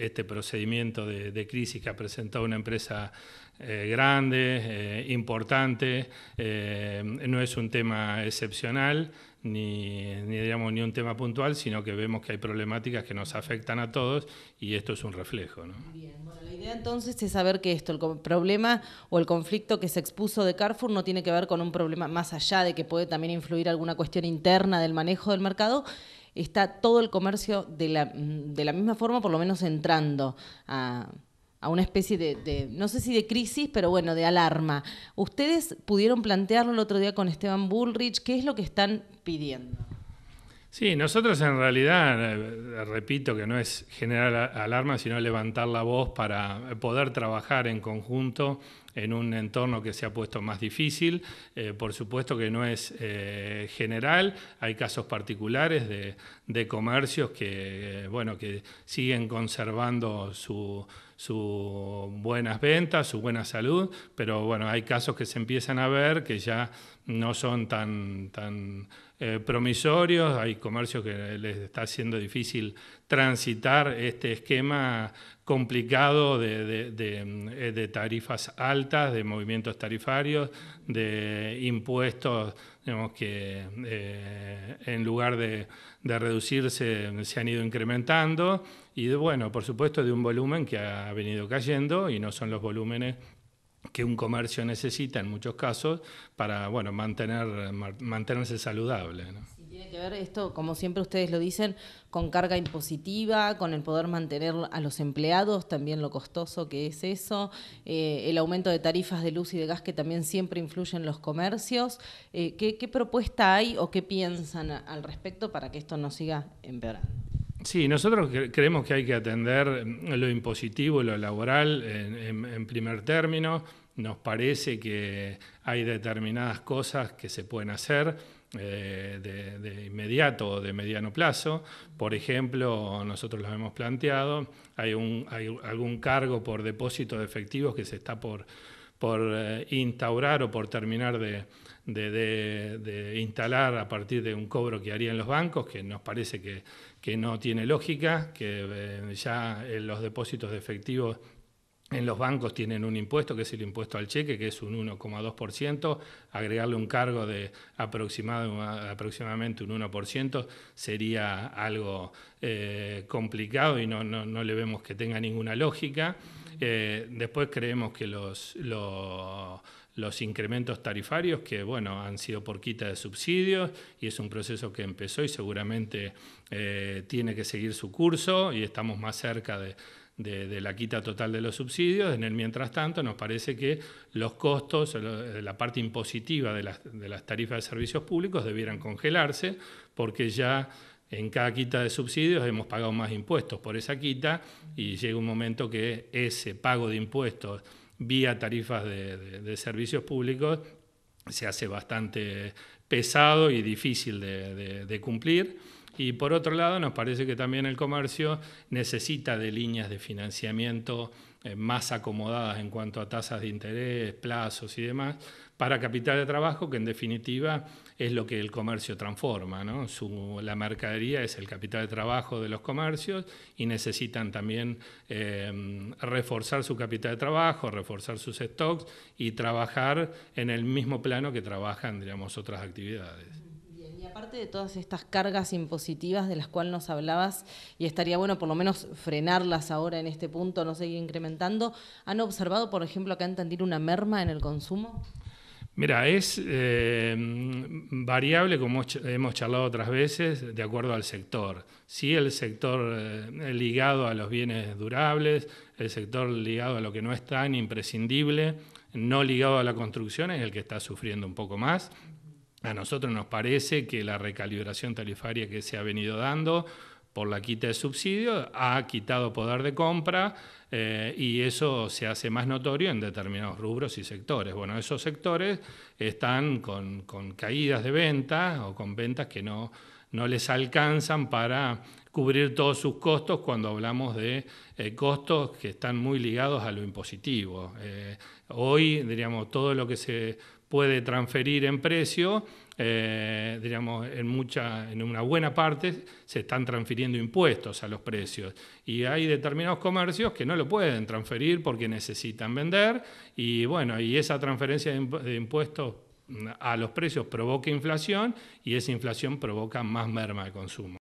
este procedimiento de, crisis que ha presentado una empresa eh, grande, eh, importante, eh, no es un tema excepcional, ni, digamos, ni un tema puntual, sino que vemos que hay problemáticas que nos afectan a todos y esto es un reflejo. Bien, la idea entonces es saber que esto, el problema o el conflicto que se expuso de Carrefour no tiene que ver con un problema más allá de que puede también influir alguna cuestión interna del manejo del mercado, está todo el comercio mm, de la, misma forma, por lo menos entrando a, una especie de, de, no sé si de crisis, pero bueno, de alarma. Ustedes pudieron plantearlo el otro día con Esteban Bullrich, ¿qué es lo que están pidiendo? Sí, nosotros en realidad, eh, eh, repito que no es generar alarma, sino levantar la voz para poder trabajar en conjunto en un entorno que se ha puesto más difícil. Eh, por supuesto que no es eh, general, hay casos particulares de, comercios que, bueno, que siguen conservando sus buenas ventas, su buena salud, pero bueno, hay casos que se empiezan a ver que ya no son tan, tan eh, promisorios, hay comercios que les está siendo difícil transitar este esquema complicado eh, de, tarifas altas, de movimientos tarifarios, de impuestos que eh, en lugar de, reducirse se han ido incrementando y bueno, por supuesto de un volumen que ha venido cayendo y no son los volúmenes que un comercio necesita en muchos casos para bueno, mantener, mantenerse saludable. Tiene que ver esto, como siempre ustedes lo dicen, con carga impositiva, con el poder mantener a los empleados, también lo costoso que es eso, eh, el aumento de tarifas de luz y de gas que también siempre influyen los comercios. Eh, ¿qué, propuesta hay o qué piensan al respecto para que esto no siga empeorando? Sí, nosotros creemos que hay que atender lo impositivo, lo laboral en, primer término. Nos parece que hay determinadas cosas que se pueden hacer. Eh, de, inmediato o de mediano plazo. Por ejemplo, nosotros lo hemos planteado, hay, un, algún cargo por depósito de efectivos que se está por, por eh, instaurar o por terminar de, instalar a partir de un cobro que harían los bancos, que nos parece que, no tiene lógica, que eh, ya los depósitos de efectivos en los bancos tienen un impuesto, que es el impuesto al cheque, que es un 1,2%. Agregarle un cargo de aproximado, aproximadamente un 1% sería algo eh, complicado y no, le vemos que tenga ninguna lógica. Eh, después creemos que los, los incrementos tarifarios que bueno han sido por quita de subsidios y es un proceso que empezó y seguramente eh, tiene que seguir su curso y estamos más cerca de, de, la quita total de los subsidios. En el mientras tanto, nos parece que los costos, eh, la parte impositiva de las, tarifas de servicios públicos debieran congelarse, porque ya en cada quita de subsidios hemos pagado más impuestos por esa quita y llega un momento que ese pago de impuestos vía tarifas de servicios públicos se hace bastante pesado y difícil de cumplir. Y por otro lado, nos parece que también el comercio necesita de líneas de financiamiento eh, más acomodadas en cuanto a tasas de interés, plazos y demás, para capital de trabajo, que en definitiva es lo que el comercio transforma. ¿no? la mercadería es el capital de trabajo de los comercios y necesitan también eh, reforzar su capital de trabajo, reforzar sus stocks y trabajar en el mismo plano que trabajan, digamos, otras actividades de todas estas cargas impositivas de las cuales nos hablabas, y estaría bueno por lo menos frenarlas ahora en este punto, no seguir incrementando, ¿han observado, por ejemplo, que en Tandil una merma en el consumo? Mira, es eh, variable, como hemos charlado otras veces, de acuerdo al sector. Si el sector eh, ligado a los bienes durables, el sector ligado a lo que no es tan imprescindible, no ligado a la construcción, es el que está sufriendo un poco más, a nosotros nos parece que la recalibración tarifaria que se ha venido dando por la quita de subsidio, ha quitado poder de compra eh, y eso se hace más notorio en determinados rubros y sectores. Bueno, esos sectores están con, caídas de ventas o con ventas que no, no les alcanzan para cubrir todos sus costos cuando hablamos de eh, costos que están muy ligados a lo impositivo. Eh, hoy, diríamos, todo lo que se puede transferir en precio eh, en, mucha, en una buena parte se están transfiriendo impuestos a los precios. Y hay determinados comercios que no lo pueden transferir porque necesitan vender y bueno, y esa transferencia de impuestos mm, a los precios provoca inflación y esa inflación provoca más merma de consumo.